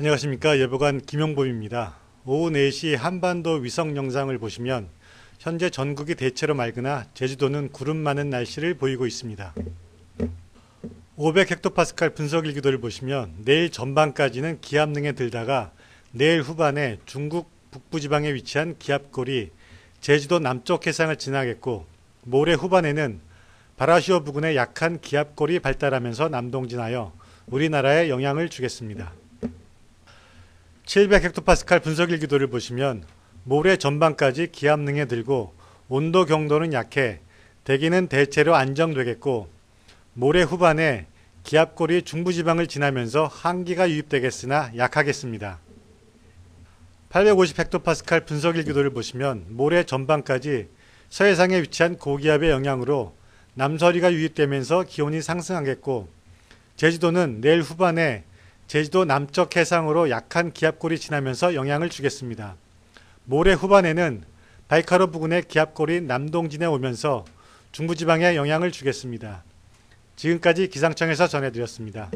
안녕하십니까 예보관 김영범입니다. 오후 4시 한반도 위성 영상을 보시면 현재 전국이 대체로 맑으나 제주도는 구름 많은 날씨를 보이고 있습니다. 500헥토파스칼 분석 일기도를 보시면 내일 전반까지는 기압능에 들다가 내일 후반에 중국 북부지방에 위치한 기압골이 제주도 남쪽 해상을 지나겠고 모레 후반에는 바라시오 부근에 약한 기압골이 발달하면서 남동진하여 우리나라에 영향을 주겠습니다. 700헥토파스칼 분석일기도를 보시면 모래 전반까지 기압능에 들고 온도 경도는 약해 대기는 대체로 안정되겠고 모래 후반에 기압골이 중부지방을 지나면서 한기가 유입되겠으나 약하겠습니다. 850헥토파스칼 분석일기도를 보시면 모래 전반까지 서해상에 위치한 고기압의 영향으로 남서리가 유입되면서 기온이 상승하겠고 제주도는 내일 후반에 제주도 남쪽 해상으로 약한 기압골이 지나면서 영향을 주겠습니다. 모레 후반에는 바이카로 부근의 기압골이 남동진에 오면서 중부지방에 영향을 주겠습니다. 지금까지 기상청에서 전해드렸습니다.